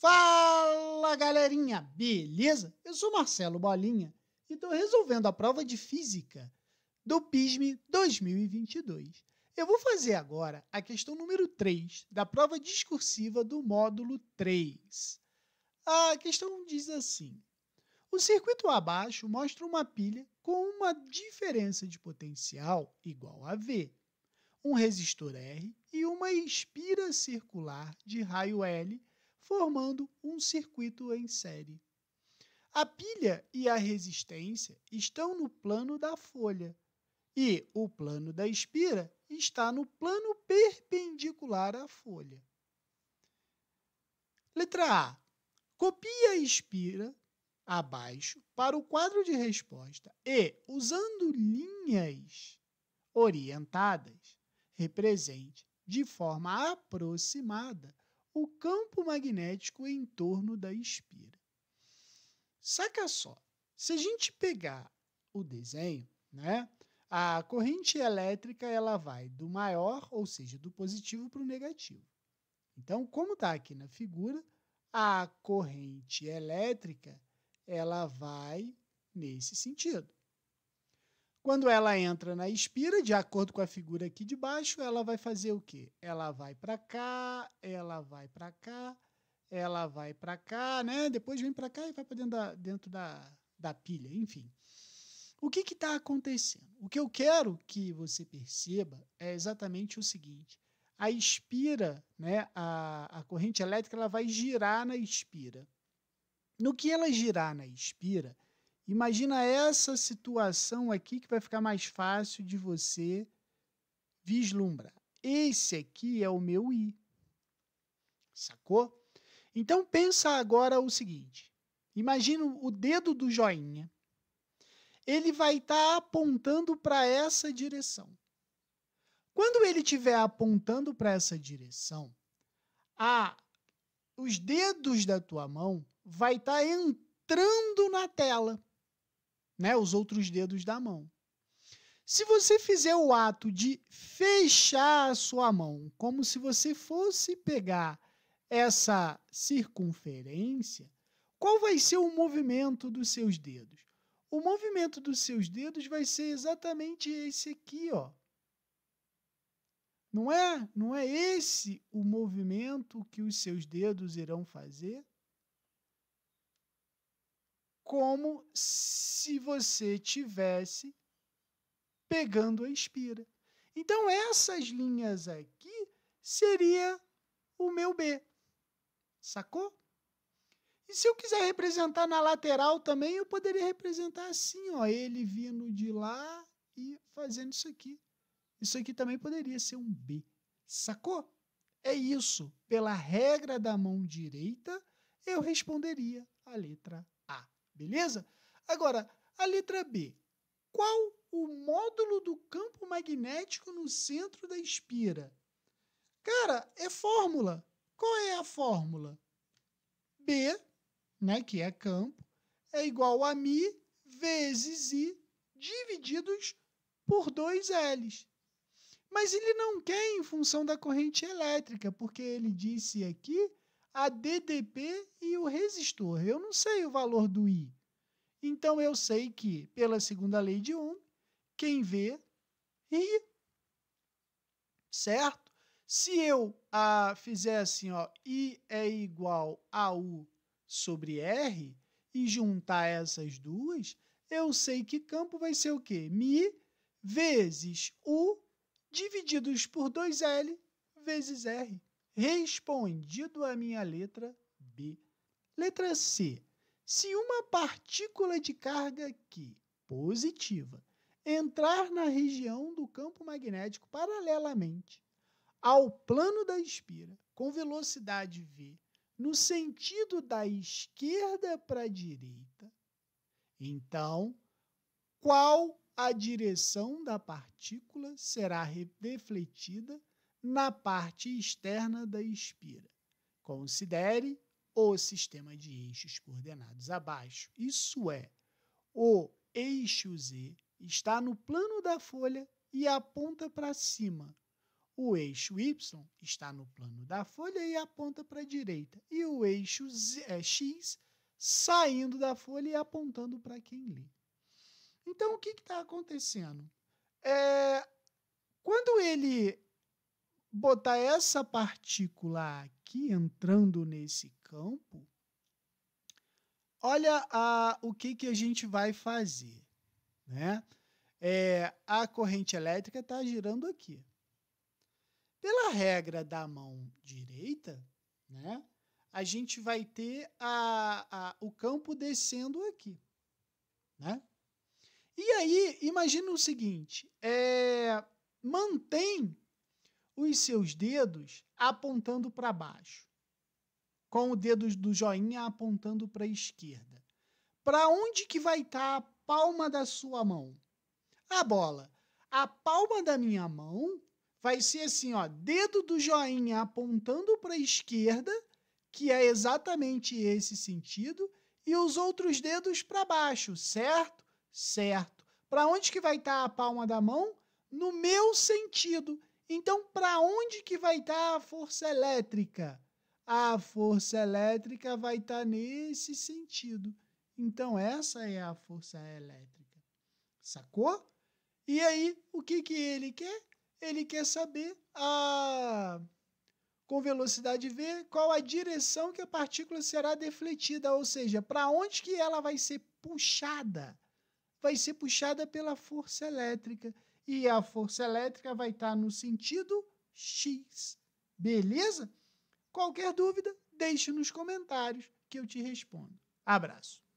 Fala galerinha, beleza? Eu sou Marcelo Bolinha e estou resolvendo a prova de física do PISM 2022. Eu vou fazer agora a questão número 3 da prova discursiva do módulo 3. A questão diz assim: o circuito abaixo mostra uma pilha com uma diferença de potencial igual a V, um resistor R e uma espira circular de raio L formando um circuito em série. A pilha e a resistência estão no plano da folha e o plano da espira está no plano perpendicular à folha. Letra A. Copie a espira abaixo para o quadro de resposta e, usando linhas orientadas, represente de forma aproximada o campo magnético em torno da espira. Saca só, se a gente pegar o desenho, né? A corrente elétrica ela vai do maior, ou seja, do positivo para o negativo. Então, como está aqui na figura, a corrente elétrica ela vai nesse sentido. Quando ela entra na espira, de acordo com a figura aqui de baixo, ela vai fazer o quê? Ela vai para cá, ela vai para cá, ela vai para cá, né? Depois vem para cá e vai para dentro, da, dentro da, da pilha, enfim. O que está acontecendo? O que eu quero que você perceba é exatamente o seguinte: a espira, né, a, a corrente elétrica, ela vai girar na espira. No que ela girar na espira, Imagina essa situação aqui que vai ficar mais fácil de você vislumbrar. Esse aqui é o meu I. Sacou? Então pensa agora o seguinte: imagina o dedo do joinha. Ele vai estar tá apontando para essa direção. Quando ele estiver apontando para essa direção, a os dedos da tua mão vai estar tá entrando na tela né, os outros dedos da mão. Se você fizer o ato de fechar a sua mão, como se você fosse pegar essa circunferência, qual vai ser o movimento dos seus dedos? O movimento dos seus dedos vai ser exatamente esse aqui, ó. Não é, não é esse o movimento que os seus dedos irão fazer? como se você tivesse pegando a espira. Então essas linhas aqui seria o meu B. Sacou? E se eu quiser representar na lateral também, eu poderia representar assim, ó, ele vindo de lá e fazendo isso aqui. Isso aqui também poderia ser um B. Sacou? É isso. Pela regra da mão direita, eu responderia a letra Beleza? Agora, a letra B. Qual o módulo do campo magnético no centro da espira? Cara, é fórmula. Qual é a fórmula? B, né, que é campo, é igual a mi vezes i divididos por 2Ls. Mas ele não quer em função da corrente elétrica, porque ele disse aqui a DDP e o resistor. Eu não sei o valor do I. Então eu sei que, pela segunda lei de Ohm, quem vê, ri. Certo? Se eu ah, fizer assim, ó, I é igual a U sobre R, e juntar essas duas, eu sei que campo vai ser o quê? Mi vezes U divididos por 2L vezes R respondido à minha letra B. Letra C. Se uma partícula de carga Q positiva entrar na região do campo magnético paralelamente ao plano da espira com velocidade v no sentido da esquerda para a direita, então qual a direção da partícula será refletida na parte externa da espira. Considere o sistema de eixos coordenados abaixo. Isso é, o eixo Z está no plano da folha e aponta para cima. O eixo Y está no plano da folha e aponta para a direita. E o eixo Z, é, X saindo da folha e apontando para quem lê. Então, o que está acontecendo? É, quando ele botar essa partícula aqui entrando nesse campo, olha a, o que, que a gente vai fazer. Né? É, a corrente elétrica está girando aqui. Pela regra da mão direita, né, a gente vai ter a, a, o campo descendo aqui. Né? E aí, imagina o seguinte: é, mantém os seus dedos apontando para baixo, com o dedo do joinha apontando para a esquerda. Para onde que vai estar tá a palma da sua mão? A bola. A palma da minha mão vai ser assim, ó, dedo do joinha apontando para a esquerda, que é exatamente esse sentido, e os outros dedos para baixo, certo? Certo. Para onde que vai estar tá a palma da mão? No meu sentido, então, para onde que vai estar tá a força elétrica? A força elétrica vai estar tá nesse sentido. Então, essa é a força elétrica. Sacou? E aí, o que, que ele quer? Ele quer saber a com velocidade v qual a direção que a partícula será defletida, ou seja, para onde que ela vai ser puxada? Vai ser puxada pela força elétrica e a força elétrica vai estar tá no sentido X. Beleza? Qualquer dúvida, deixe nos comentários que eu te respondo. Abraço.